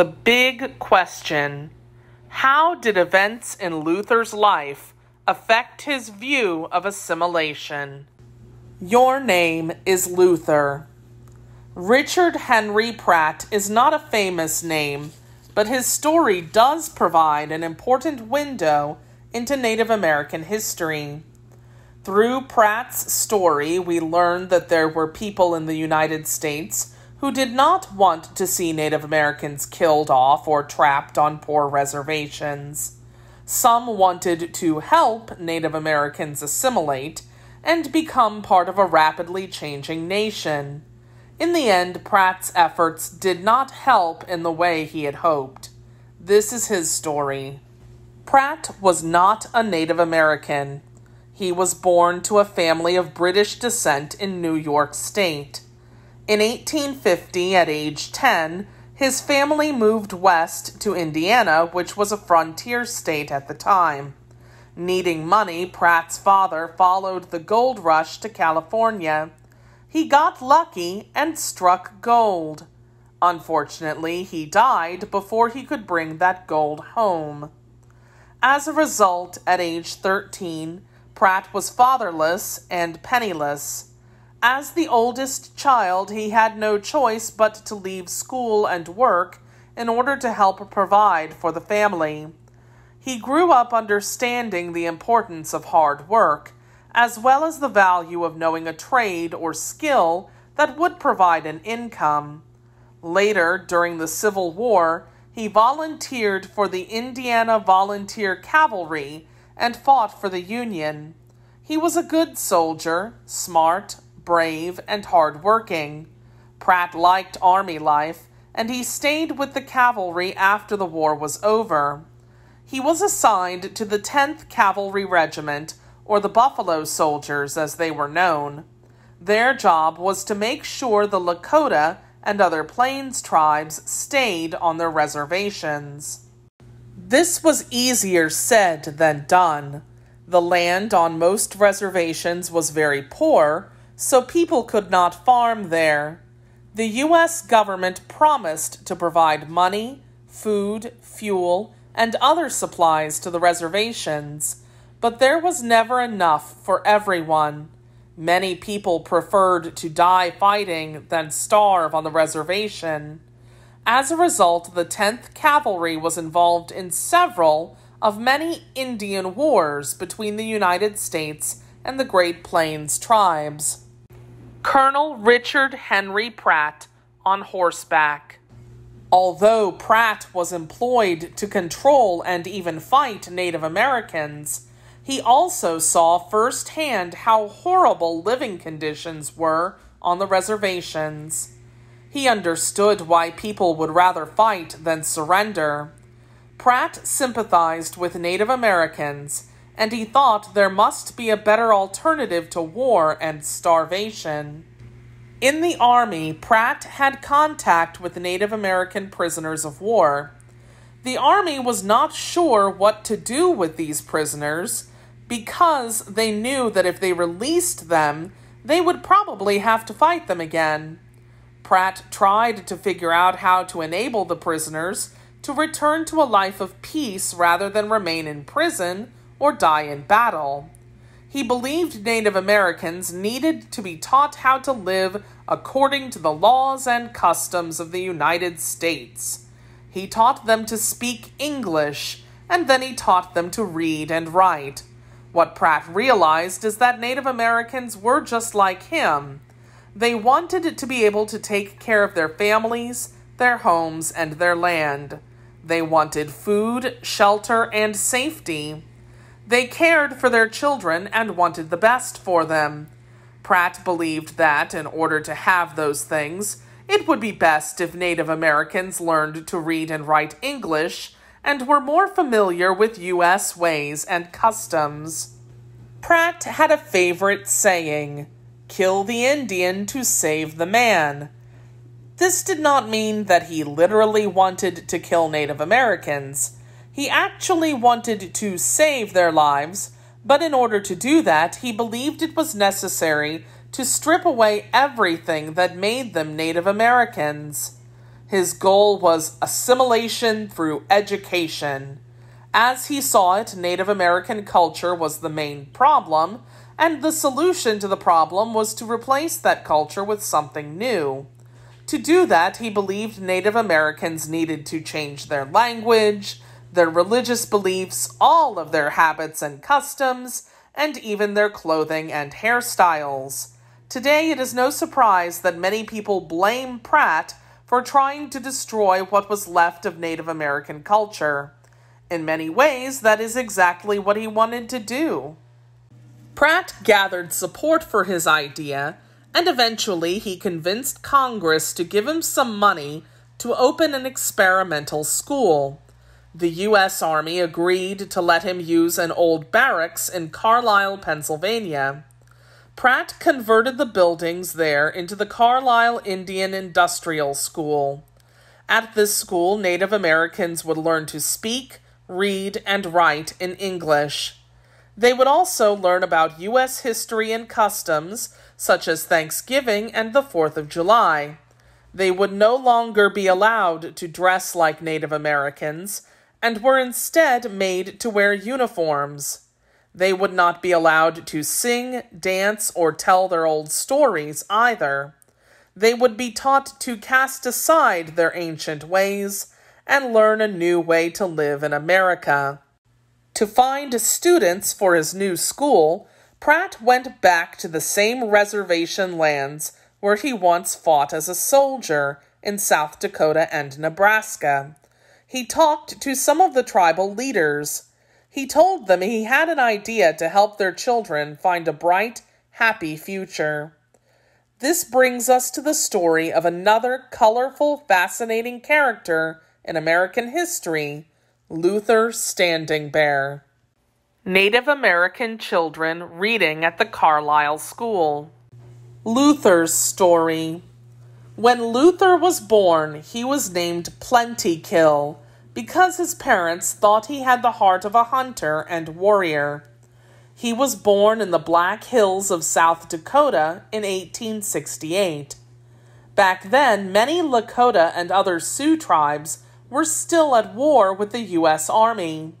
The big question How did events in Luther's life affect his view of assimilation? Your name is Luther. Richard Henry Pratt is not a famous name, but his story does provide an important window into Native American history. Through Pratt's story, we learn that there were people in the United States who did not want to see Native Americans killed off or trapped on poor reservations. Some wanted to help Native Americans assimilate and become part of a rapidly changing nation. In the end, Pratt's efforts did not help in the way he had hoped. This is his story. Pratt was not a Native American. He was born to a family of British descent in New York State. In 1850, at age 10, his family moved west to Indiana, which was a frontier state at the time. Needing money, Pratt's father followed the gold rush to California. He got lucky and struck gold. Unfortunately, he died before he could bring that gold home. As a result, at age 13, Pratt was fatherless and penniless. As the oldest child, he had no choice but to leave school and work in order to help provide for the family. He grew up understanding the importance of hard work, as well as the value of knowing a trade or skill that would provide an income. Later, during the Civil War, he volunteered for the Indiana Volunteer Cavalry and fought for the Union. He was a good soldier, smart, brave, and hardworking. Pratt liked Army life, and he stayed with the cavalry after the war was over. He was assigned to the 10th Cavalry Regiment, or the Buffalo Soldiers as they were known. Their job was to make sure the Lakota and other Plains tribes stayed on their reservations. This was easier said than done. The land on most reservations was very poor, so people could not farm there. The U.S. government promised to provide money, food, fuel, and other supplies to the reservations, but there was never enough for everyone. Many people preferred to die fighting than starve on the reservation. As a result, the 10th Cavalry was involved in several of many Indian wars between the United States and the Great Plains tribes. Colonel Richard Henry Pratt on horseback. Although Pratt was employed to control and even fight Native Americans, he also saw firsthand how horrible living conditions were on the reservations. He understood why people would rather fight than surrender. Pratt sympathized with Native Americans and he thought there must be a better alternative to war and starvation. In the Army, Pratt had contact with Native American prisoners of war. The Army was not sure what to do with these prisoners because they knew that if they released them, they would probably have to fight them again. Pratt tried to figure out how to enable the prisoners to return to a life of peace rather than remain in prison or die in battle. He believed Native Americans needed to be taught how to live according to the laws and customs of the United States. He taught them to speak English, and then he taught them to read and write. What Pratt realized is that Native Americans were just like him. They wanted to be able to take care of their families, their homes, and their land. They wanted food, shelter, and safety. They cared for their children and wanted the best for them. Pratt believed that, in order to have those things, it would be best if Native Americans learned to read and write English and were more familiar with U.S. ways and customs. Pratt had a favorite saying kill the Indian to save the man. This did not mean that he literally wanted to kill Native Americans. He actually wanted to save their lives, but in order to do that, he believed it was necessary to strip away everything that made them Native Americans. His goal was assimilation through education. As he saw it, Native American culture was the main problem, and the solution to the problem was to replace that culture with something new. To do that, he believed Native Americans needed to change their language, their religious beliefs, all of their habits and customs, and even their clothing and hairstyles. Today, it is no surprise that many people blame Pratt for trying to destroy what was left of Native American culture. In many ways, that is exactly what he wanted to do. Pratt gathered support for his idea, and eventually he convinced Congress to give him some money to open an experimental school the U.S. Army agreed to let him use an old barracks in Carlisle, Pennsylvania. Pratt converted the buildings there into the Carlisle Indian Industrial School. At this school, Native Americans would learn to speak, read, and write in English. They would also learn about U.S. history and customs, such as Thanksgiving and the Fourth of July. They would no longer be allowed to dress like Native Americans, and were instead made to wear uniforms. They would not be allowed to sing, dance, or tell their old stories either. They would be taught to cast aside their ancient ways and learn a new way to live in America. To find students for his new school, Pratt went back to the same reservation lands where he once fought as a soldier in South Dakota and Nebraska. He talked to some of the tribal leaders. He told them he had an idea to help their children find a bright, happy future. This brings us to the story of another colorful, fascinating character in American history Luther Standing Bear. Native American children reading at the Carlisle School. Luther's story. When Luther was born, he was named Plenty Kill because his parents thought he had the heart of a hunter and warrior. He was born in the Black Hills of South Dakota in 1868. Back then, many Lakota and other Sioux tribes were still at war with the U.S. Army.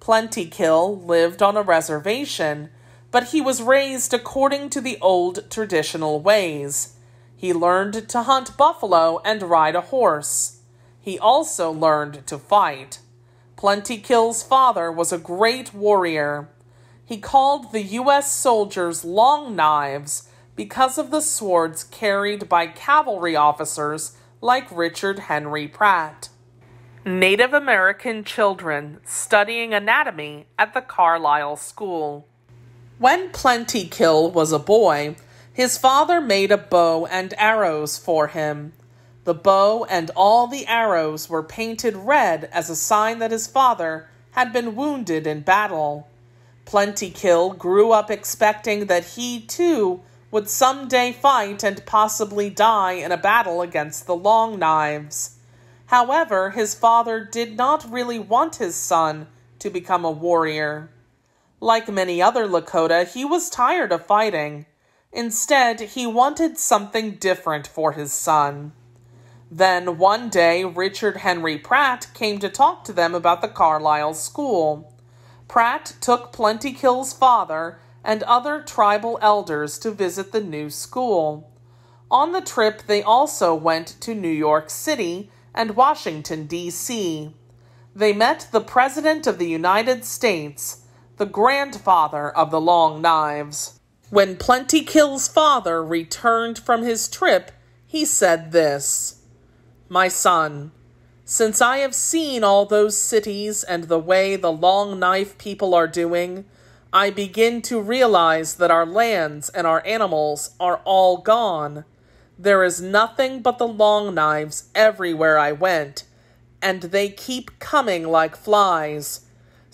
Plenty Kill lived on a reservation, but he was raised according to the old traditional ways. He learned to hunt buffalo and ride a horse. He also learned to fight. Plenty Kill's father was a great warrior. He called the U.S. soldiers long knives because of the swords carried by cavalry officers like Richard Henry Pratt. Native American children studying anatomy at the Carlisle School. When Plenty Kill was a boy, his father made a bow and arrows for him. The bow and all the arrows were painted red as a sign that his father had been wounded in battle. Plentykill grew up expecting that he, too, would someday fight and possibly die in a battle against the Long Knives. However, his father did not really want his son to become a warrior. Like many other Lakota, he was tired of fighting. Instead, he wanted something different for his son. Then one day, Richard Henry Pratt came to talk to them about the Carlisle school. Pratt took Plenty Kill's father and other tribal elders to visit the new school. On the trip, they also went to New York City and Washington, D.C. They met the President of the United States, the grandfather of the Long Knives. When Plenty Kill's father returned from his trip, he said this My son, since I have seen all those cities and the way the long knife people are doing, I begin to realize that our lands and our animals are all gone. There is nothing but the long knives everywhere I went, and they keep coming like flies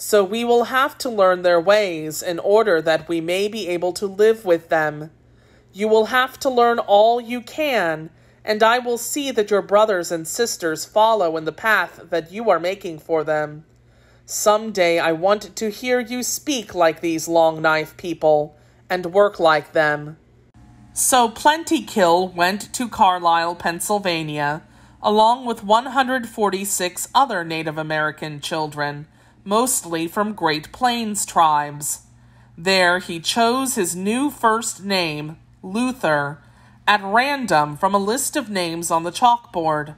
so we will have to learn their ways in order that we may be able to live with them. You will have to learn all you can, and I will see that your brothers and sisters follow in the path that you are making for them. Some day I want to hear you speak like these long knife people and work like them. So Kill went to Carlisle, Pennsylvania, along with 146 other Native American children mostly from Great Plains tribes. There he chose his new first name, Luther, at random from a list of names on the chalkboard.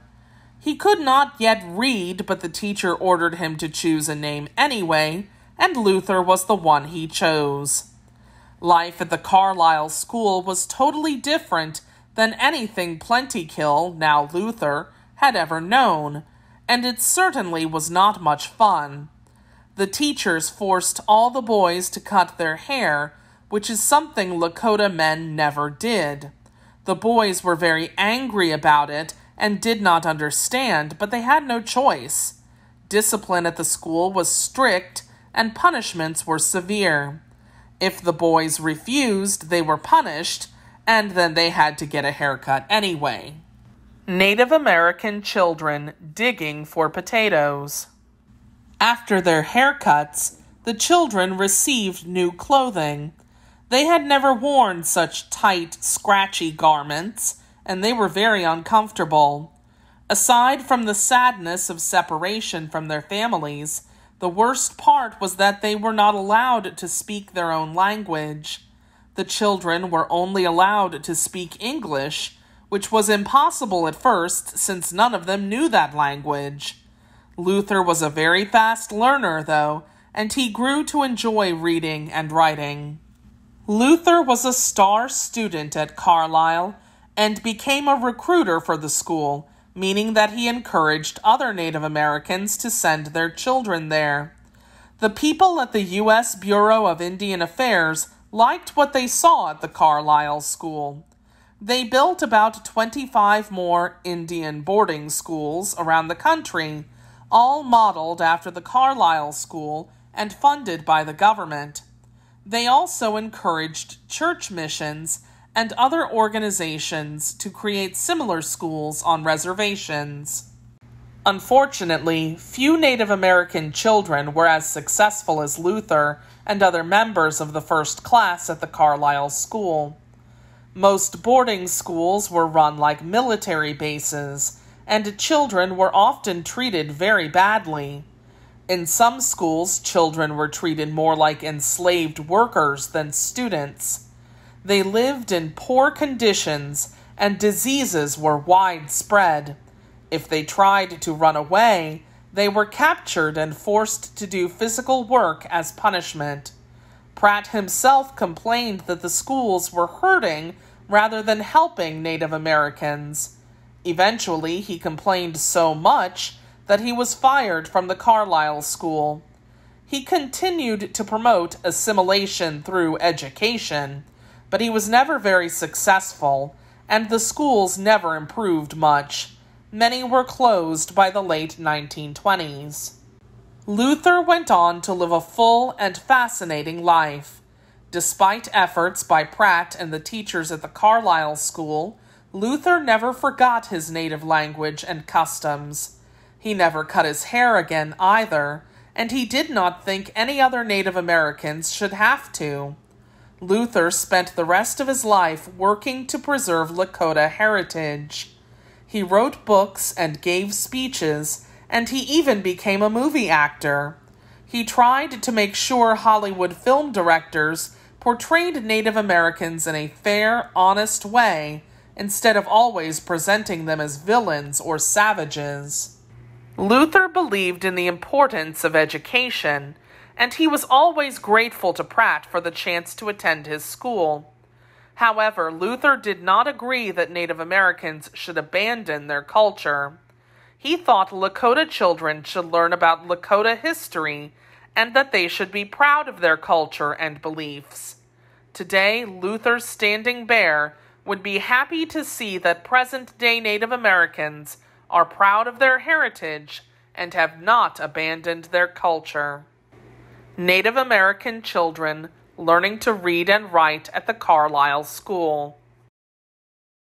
He could not yet read, but the teacher ordered him to choose a name anyway, and Luther was the one he chose. Life at the Carlisle school was totally different than anything Plentykill, now Luther, had ever known, and it certainly was not much fun. The teachers forced all the boys to cut their hair, which is something Lakota men never did. The boys were very angry about it and did not understand, but they had no choice. Discipline at the school was strict and punishments were severe. If the boys refused, they were punished, and then they had to get a haircut anyway. Native American children digging for potatoes. After their haircuts, the children received new clothing. They had never worn such tight, scratchy garments, and they were very uncomfortable. Aside from the sadness of separation from their families, the worst part was that they were not allowed to speak their own language. The children were only allowed to speak English, which was impossible at first since none of them knew that language. Luther was a very fast learner, though, and he grew to enjoy reading and writing. Luther was a star student at Carlisle and became a recruiter for the school, meaning that he encouraged other Native Americans to send their children there. The people at the U.S. Bureau of Indian Affairs liked what they saw at the Carlisle School. They built about 25 more Indian boarding schools around the country, all modeled after the Carlisle School and funded by the government. They also encouraged church missions and other organizations to create similar schools on reservations. Unfortunately, few Native American children were as successful as Luther and other members of the first class at the Carlisle School. Most boarding schools were run like military bases and children were often treated very badly. In some schools, children were treated more like enslaved workers than students. They lived in poor conditions and diseases were widespread. If they tried to run away, they were captured and forced to do physical work as punishment. Pratt himself complained that the schools were hurting rather than helping Native Americans. Eventually, he complained so much that he was fired from the Carlisle School. He continued to promote assimilation through education, but he was never very successful, and the schools never improved much. Many were closed by the late 1920s. Luther went on to live a full and fascinating life. Despite efforts by Pratt and the teachers at the Carlisle School Luther never forgot his native language and customs. He never cut his hair again either, and he did not think any other Native Americans should have to. Luther spent the rest of his life working to preserve Lakota heritage. He wrote books and gave speeches, and he even became a movie actor. He tried to make sure Hollywood film directors portrayed Native Americans in a fair, honest way instead of always presenting them as villains or savages. Luther believed in the importance of education, and he was always grateful to Pratt for the chance to attend his school. However, Luther did not agree that Native Americans should abandon their culture. He thought Lakota children should learn about Lakota history and that they should be proud of their culture and beliefs. Today, Luther's standing bear would be happy to see that present day Native Americans are proud of their heritage and have not abandoned their culture. Native American children learning to read and write at the Carlisle School.